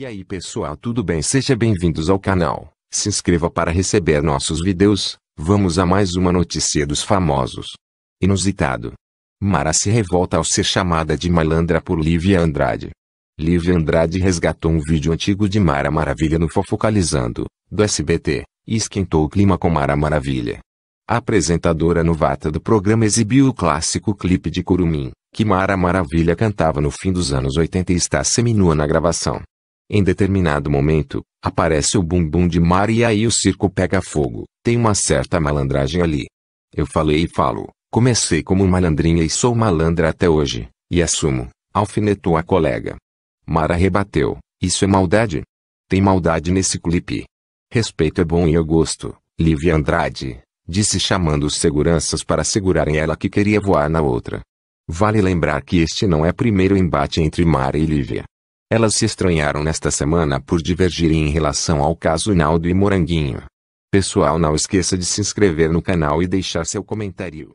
E aí pessoal tudo bem? Seja bem-vindos ao canal, se inscreva para receber nossos vídeos, vamos a mais uma notícia dos famosos. Inusitado. Mara se revolta ao ser chamada de malandra por Lívia Andrade. Lívia Andrade resgatou um vídeo antigo de Mara Maravilha no Fofocalizando, do SBT, e esquentou o clima com Mara Maravilha. A apresentadora novata do programa exibiu o clássico clipe de Curumim, que Mara Maravilha cantava no fim dos anos 80 e está seminua na gravação. Em determinado momento, aparece o bumbum de mar e aí o circo pega fogo. Tem uma certa malandragem ali. Eu falei e falo. Comecei como malandrinha e sou malandra até hoje. E assumo. Alfinetou a colega. Mara rebateu. Isso é maldade? Tem maldade nesse clipe. Respeito é bom e eu gosto. Lívia Andrade. Disse chamando os seguranças para segurarem ela que queria voar na outra. Vale lembrar que este não é primeiro embate entre Mara e Lívia. Elas se estranharam nesta semana por divergirem em relação ao caso Naldo e Moranguinho. Pessoal não esqueça de se inscrever no canal e deixar seu comentário.